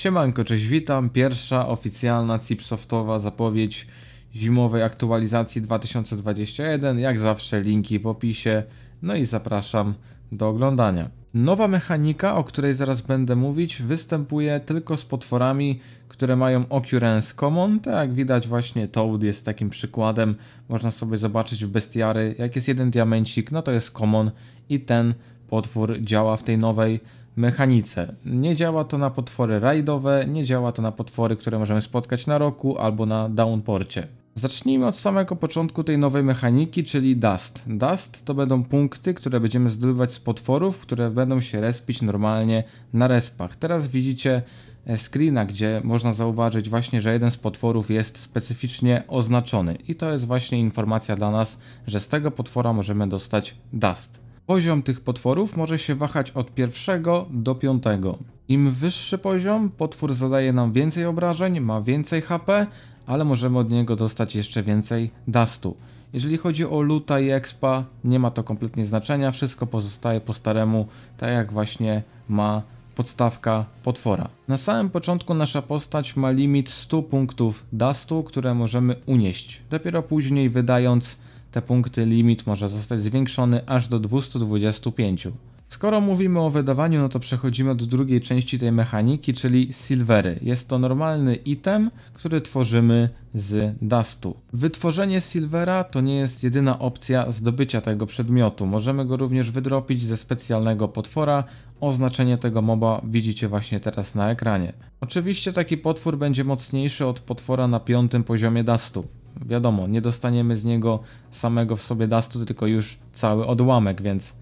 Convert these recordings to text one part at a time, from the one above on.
Siemanko, cześć, witam. Pierwsza oficjalna Cipsoftowa zapowiedź zimowej aktualizacji 2021. Jak zawsze linki w opisie. No i zapraszam do oglądania. Nowa mechanika, o której zaraz będę mówić, występuje tylko z potworami, które mają Occurrence Common. Tak jak widać właśnie Toad jest takim przykładem. Można sobie zobaczyć w bestiary, jak jest jeden diamencik, no to jest Common i ten potwór działa w tej nowej mechanice. Nie działa to na potwory rajdowe, nie działa to na potwory, które możemy spotkać na roku albo na downporcie. Zacznijmy od samego początku tej nowej mechaniki, czyli Dust. Dust to będą punkty, które będziemy zdobywać z potworów, które będą się respić normalnie na respach. Teraz widzicie e, screena, gdzie można zauważyć właśnie, że jeden z potworów jest specyficznie oznaczony i to jest właśnie informacja dla nas, że z tego potwora możemy dostać Dust. Poziom tych potworów może się wahać od pierwszego do piątego. Im wyższy poziom, potwór zadaje nam więcej obrażeń, ma więcej HP, ale możemy od niego dostać jeszcze więcej dustu. Jeżeli chodzi o luta i expa, nie ma to kompletnie znaczenia, wszystko pozostaje po staremu, tak jak właśnie ma podstawka potwora. Na samym początku nasza postać ma limit 100 punktów dustu, które możemy unieść. Dopiero później wydając te punkty limit może zostać zwiększony aż do 225. Skoro mówimy o wydawaniu, no to przechodzimy do drugiej części tej mechaniki, czyli silvery. Jest to normalny item, który tworzymy z dustu. Wytworzenie silvera to nie jest jedyna opcja zdobycia tego przedmiotu. Możemy go również wydropić ze specjalnego potwora. Oznaczenie tego moba widzicie właśnie teraz na ekranie. Oczywiście taki potwór będzie mocniejszy od potwora na piątym poziomie dustu wiadomo, nie dostaniemy z niego samego w sobie dastu, tylko już cały odłamek, więc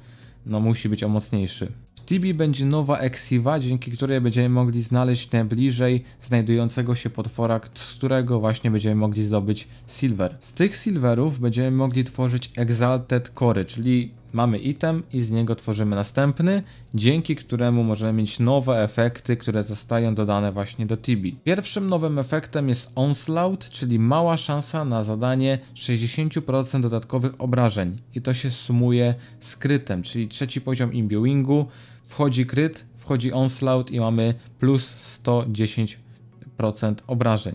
no musi być on mocniejszy. Tibi będzie nowa eksiwa, dzięki której będziemy mogli znaleźć najbliżej znajdującego się potwora, z którego właśnie będziemy mogli zdobyć silver. Z tych silverów będziemy mogli tworzyć Exalted Core, czyli mamy item i z niego tworzymy następny, dzięki któremu możemy mieć nowe efekty, które zostają dodane właśnie do Tibi. Pierwszym nowym efektem jest Onslaught, czyli mała szansa na zadanie 60% dodatkowych obrażeń i to się sumuje z krytem, czyli trzeci poziom imbuingu, wchodzi kryt, wchodzi Onslaught i mamy plus 110% obrażeń.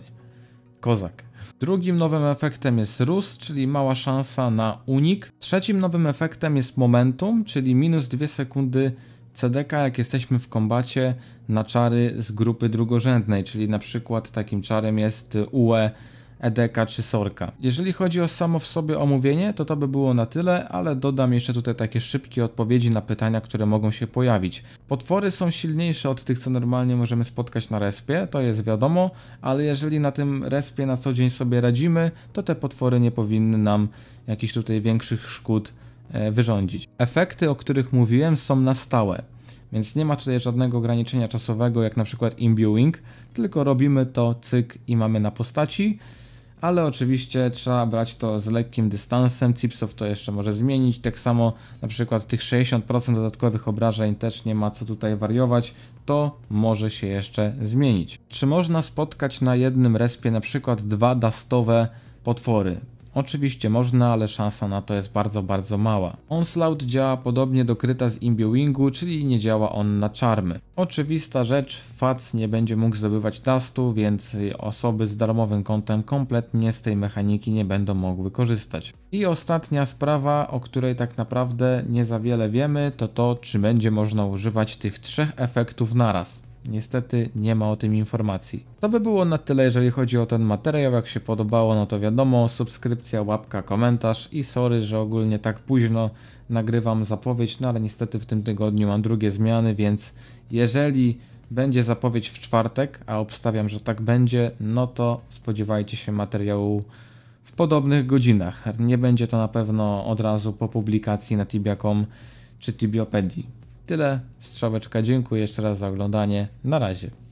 Kozak. Drugim nowym efektem jest rus, czyli mała szansa na unik. Trzecim nowym efektem jest momentum, czyli minus 2 sekundy CDK, jak jesteśmy w kombacie na czary z grupy drugorzędnej, czyli na przykład takim czarem jest UE EDK czy Sorka. Jeżeli chodzi o samo w sobie omówienie, to to by było na tyle, ale dodam jeszcze tutaj takie szybkie odpowiedzi na pytania, które mogą się pojawić. Potwory są silniejsze od tych, co normalnie możemy spotkać na respie, to jest wiadomo, ale jeżeli na tym respie na co dzień sobie radzimy, to te potwory nie powinny nam jakichś tutaj większych szkód e, wyrządzić. Efekty, o których mówiłem, są na stałe. Więc nie ma tutaj żadnego ograniczenia czasowego, jak na przykład imbuing, tylko robimy to cyk i mamy na postaci ale oczywiście trzeba brać to z lekkim dystansem. Cipsoft to jeszcze może zmienić. Tak samo na przykład tych 60% dodatkowych obrażeń też nie ma co tutaj wariować. To może się jeszcze zmienić. Czy można spotkać na jednym respie na przykład dwa dastowe potwory? Oczywiście można, ale szansa na to jest bardzo, bardzo mała. Onslaught działa podobnie do kryta z Imbuingu, czyli nie działa on na czarmy. Oczywista rzecz, Fac nie będzie mógł zdobywać dustu, więc osoby z darmowym kontem kompletnie z tej mechaniki nie będą mogły korzystać. I ostatnia sprawa, o której tak naprawdę nie za wiele wiemy, to to, czy będzie można używać tych trzech efektów naraz. Niestety nie ma o tym informacji. To by było na tyle, jeżeli chodzi o ten materiał. Jak się podobało, no to wiadomo, subskrypcja, łapka, komentarz i sorry, że ogólnie tak późno nagrywam zapowiedź, no ale niestety w tym tygodniu mam drugie zmiany, więc jeżeli będzie zapowiedź w czwartek, a obstawiam, że tak będzie, no to spodziewajcie się materiału w podobnych godzinach. Nie będzie to na pewno od razu po publikacji na tibia.com czy tibiopedii. Tyle, strzałeczka. Dziękuję jeszcze raz za oglądanie. Na razie.